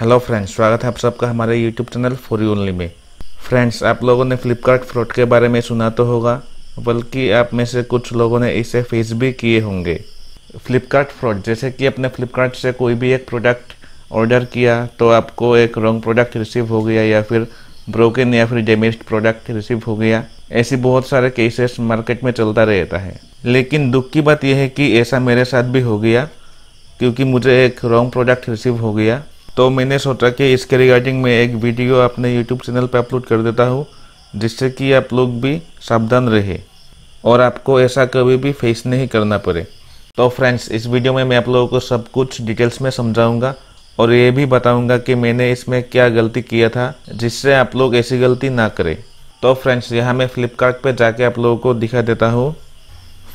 hello friends स्वागत है आप सबका हमारे यूट्यूब चैनल फॉर ओनली में फ्रेंड्स आप लोगों ने फ्लिपकार्ट फ्रॉड के बारे में सुना तो होगा बल्कि आप में से कुछ लोगों ने इसे फेस भी किए होंगे फ्लिपकार्ट फ्रॉड जैसे कि आपने फ्लिपकार्ट से कोई भी एक प्रोडक्ट ऑर्डर किया तो आपको एक रॉन्ग प्रोडक्ट रिसीव हो गया या फिर ब्रोकन या फिर डैमेज प्रोडक्ट रिसीव हो गया ऐसे बहुत सारे केसेस मार्केट में चलता रहता है लेकिन दुख की बात यह है कि ऐसा मेरे साथ भी हो गया क्योंकि मुझे एक रॉन्ग प्रोडक्ट रिसीव हो गया तो मैंने सोचा कि इसके रिगार्डिंग मैं एक वीडियो अपने यूट्यूब चैनल पर अपलोड कर देता हूँ जिससे कि आप लोग भी सावधान रहे और आपको ऐसा कभी भी फेस नहीं करना पड़े तो फ्रेंड्स इस वीडियो में मैं आप लोगों को सब कुछ डिटेल्स में समझाऊंगा और ये भी बताऊंगा कि मैंने इसमें क्या गलती किया था जिससे आप लोग ऐसी गलती ना करें तो फ्रेंड्स यहाँ मैं फ्लिपकार्ट पे जाके आप लोगों को दिखा देता हूँ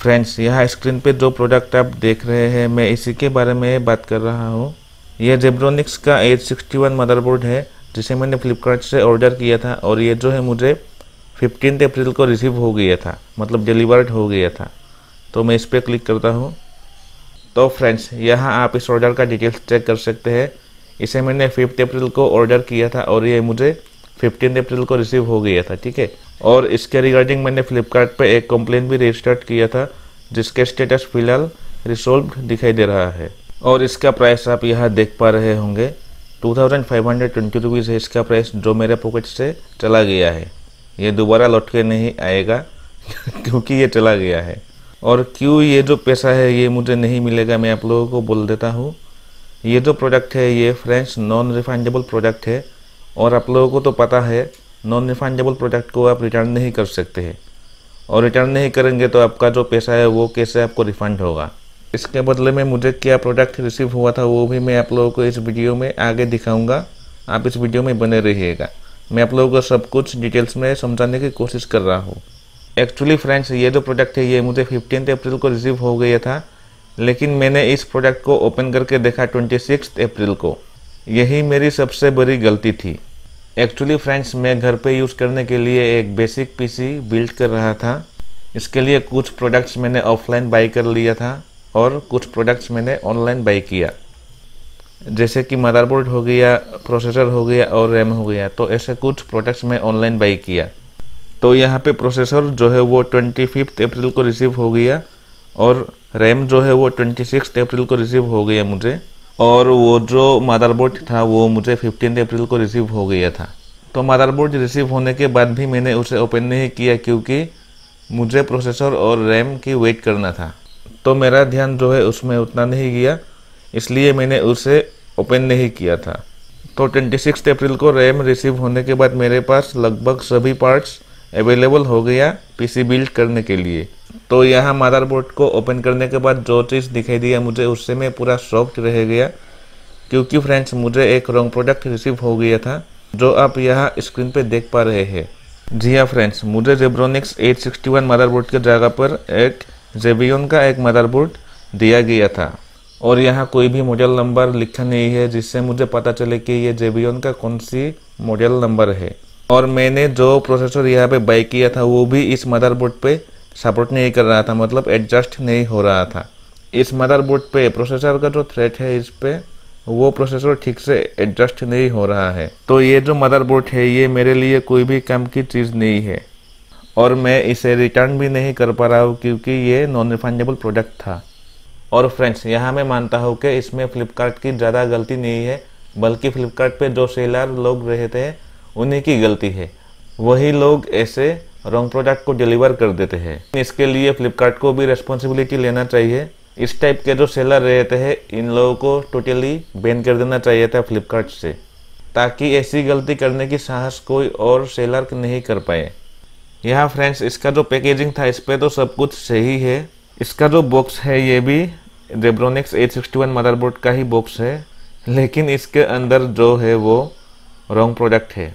फ्रेंड्स यहाँ स्क्रीन पे जो प्रोडक्ट आप देख रहे हैं मैं इसी के बारे में बात कर रहा हूँ ये जेब्रोनिक्स का एच सिक्सटी वन मदरबोर्ड है जिसे मैंने फ्लिपकार्ट से ऑर्डर किया था और ये जो है मुझे फिफ्टीन अप्रैल को रिसीव हो गया था मतलब डिलीवर्ड हो गया था तो मैं इस पर क्लिक करता हूँ तो फ्रेंड्स यहाँ आप इस ऑर्डर का डिटेल्स चेक कर सकते हैं इसे मैंने फिफ्थ अप्रैल को ऑर्डर किया था और ये मुझे फिफ्टीन अप्रैल को रिसीव हो गया था ठीक है और इसके रिगार्डिंग मैंने फ्लिपकार्ट एक कंप्लेन भी रजिस्टर्ड किया था जिसके स्टेटस फिलहाल रिसोल्व दिखाई दे रहा है और इसका प्राइस आप यहाँ देख पा रहे होंगे two thousand five hundred twenty rupees है इसका प्राइस जो मेरे पॉकेट से चला गया है ये दोबारा लौट के नहीं आएगा क्योंकि ये चला गया है और क्यों ये जो पैसा है ये मुझे नहीं मिलेगा मैं आप लोगों को बोल देता हूँ ये जो प्रोडक्ट है ये फ्रेंड्स नॉन रिफंडेबल प्रोडक्ट है और आप लोगों को तो पता है नॉन रिफंडेबल प्रोडक्ट को आप रिटर्न नहीं कर सकते हैं और रिटर्न नहीं करेंगे तो आपका जो पैसा है वो कैसे आपको रिफंड होगा इसके बदले में मुझे क्या प्रोडक्ट रिसीव हुआ था वो भी मैं आप लोगों को इस वीडियो में आगे दिखाऊंगा आप इस वीडियो में बने रहिएगा मैं आप लोगों को सब कुछ डिटेल्स में समझाने की कोशिश कर रहा हूँ एक्चुअली फ्रेंड्स ये जो प्रोडक्ट है ये मुझे फिफ्टीन अप्रैल को रिसीव हो गया था लेकिन मैंने इस प्रोडक्ट को ओपन करके देखा ट्वेंटी अप्रैल को यही मेरी सबसे बड़ी गलती थी एक्चुअली फ्रेंड्स मैं घर पे यूज़ करने के लिए एक बेसिक पीसी बिल्ड कर रहा था इसके लिए कुछ प्रोडक्ट्स मैंने ऑफलाइन बाई कर लिया था और कुछ प्रोडक्ट्स मैंने ऑनलाइन बाई किया जैसे कि मदरबोर्ड हो गया प्रोसेसर हो गया और रैम हो गया तो ऐसे कुछ प्रोडक्ट्स मैं ऑनलाइन बाई किया तो यहाँ पे प्रोसेसर जो है वो ट्वेंटी फिफ्थ अप्रैल को रिसीव हो गया और रैम जो है वो ट्वेंटी सिक्स अप्रैल को रिसीव हो गया मुझे और वो जो मदरबोर्ड था वो मुझे फिफ्टीन अप्रैल को रिसीव हो गया था तो मदरबोर्ड रिसीव होने के बाद भी मैंने उसे ओपन नहीं किया क्योंकि मुझे प्रोसेसर और रैम की वेट करना था तो मेरा ध्यान जो है उसमें उतना नहीं गया इसलिए मैंने उसे ओपन नहीं किया था तो ट्वेंटी सिक्स अप्रैल को रैम रिसीव होने के बाद मेरे पास लगभग सभी पार्ट्स अवेलेबल हो गया पीसी बिल्ड करने के लिए तो यहाँ मदरबोर्ड को ओपन करने के बाद जो चीज़ दिखाई दिया मुझे उससे मैं पूरा शॉक्ड रह गया क्योंकि फ्रेंड्स मुझे एक रॉन्ग प्रोडक्ट रिसीव हो गया था जो आप यहाँ स्क्रीन पर देख पा रहे हैं जी हाँ फ्रेंड्स मुझे जेब्रोनिक्स 861 मदरबोर्ड के जगह पर एक जेबियन का एक मदरबोर्ड दिया गया था और यहाँ कोई भी मॉडल नंबर लिखा नहीं है जिससे मुझे पता चले कि ये जेबियन का कौन सी मॉडल नंबर है और मैंने जो प्रोसेसर यहाँ पे बाई किया था वो भी इस मदरबोर्ड पे सपोर्ट नहीं कर रहा था मतलब एडजस्ट नहीं हो रहा था इस मदरबोर्ड पे प्रोसेसर का जो थ्रेड है इस पर वो प्रोसेसर ठीक से एडजस्ट नहीं हो रहा है तो ये जो मदरबोर्ड है ये मेरे लिए कोई भी काम की चीज़ नहीं है और मैं इसे रिटर्न भी नहीं कर पा रहा हूँ क्योंकि ये नॉन रिफंडेबल प्रोडक्ट था और फ्रेंड्स यहाँ मैं मानता हूँ कि इसमें फ्लिपकार्ट की ज़्यादा गलती नहीं है बल्कि फ्लिपकार्ट पे जो सेलर लोग रहते हैं उन्हीं की गलती है वही लोग ऐसे रॉन्ग प्रोडक्ट को डिलीवर कर देते हैं इसके लिए फ्लिपकार्ट को भी रेस्पॉन्सिबिलिटी लेना चाहिए इस टाइप के जो सेलर रहते हैं इन लोगों को टोटली बैन कर देना चाहिए था फ्लिपकार्ट से ताकि ऐसी गलती करने की साहस कोई और सेलर नहीं कर पाए यहाँ फ्रेंड्स इसका जो पैकेजिंग था इस पर तो सब कुछ सही है इसका जो बॉक्स है ये भी Zebronics H sixty one motherboard का ही बॉक्स है लेकिन इसके अंदर जो है वो रॉन्ग प्रोडक्ट है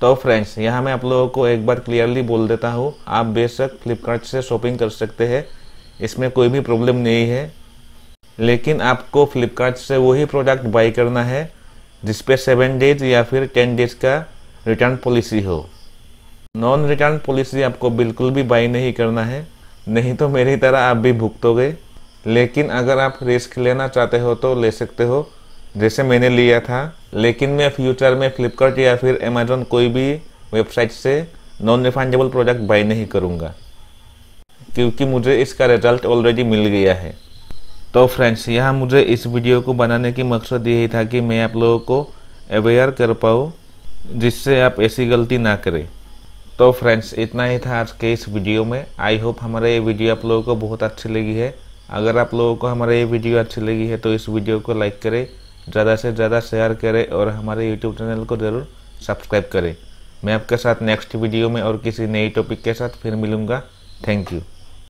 तो फ्रेंड्स यहाँ मैं आप लोगों को एक बार क्लियरली बोल देता हूँ आप बेशक फ्लिपकार्ट से शॉपिंग कर सकते हैं इसमें कोई भी प्रॉब्लम नहीं है लेकिन आपको फ्लिपकार्ट से वही प्रोडक्ट बाई करना है जिसपे सेवन डेज या फिर टेन डेज का रिटर्न पॉलिसी हो नॉन रिटर्न पॉलिसी आपको बिल्कुल भी बाई नहीं करना है नहीं तो मेरी तरह आप भी भुगतोगे लेकिन अगर आप रिस्क लेना चाहते हो तो ले सकते हो जैसे मैंने लिया था लेकिन मैं फ्यूचर में फ्लिपकार्ट या फिर अमेजोन कोई भी वेबसाइट से नॉन रिफंडेबल प्रोडक्ट बाई नहीं करूँगा क्योंकि मुझे इसका रिजल्ट ऑलरेडी मिल गया है तो फ्रेंड्स यहाँ मुझे इस वीडियो को बनाने की मकसद यही था कि मैं आप लोगों को अवेयर कर पाऊँ जिससे आप ऐसी गलती ना करें तो फ्रेंड्स इतना ही था आज के इस वीडियो में आई होप हमारे ये वीडियो आप लोगों को बहुत अच्छी लगी है अगर आप लोगों को हमारे ये वीडियो अच्छी लगी है तो इस वीडियो को लाइक करें ज़्यादा से ज़्यादा शेयर करें और हमारे यूट्यूब चैनल को ज़रूर सब्सक्राइब करें मैं आपके साथ नेक्स्ट वीडियो में और किसी नई टॉपिक के साथ फिर मिलूँगा थैंक यू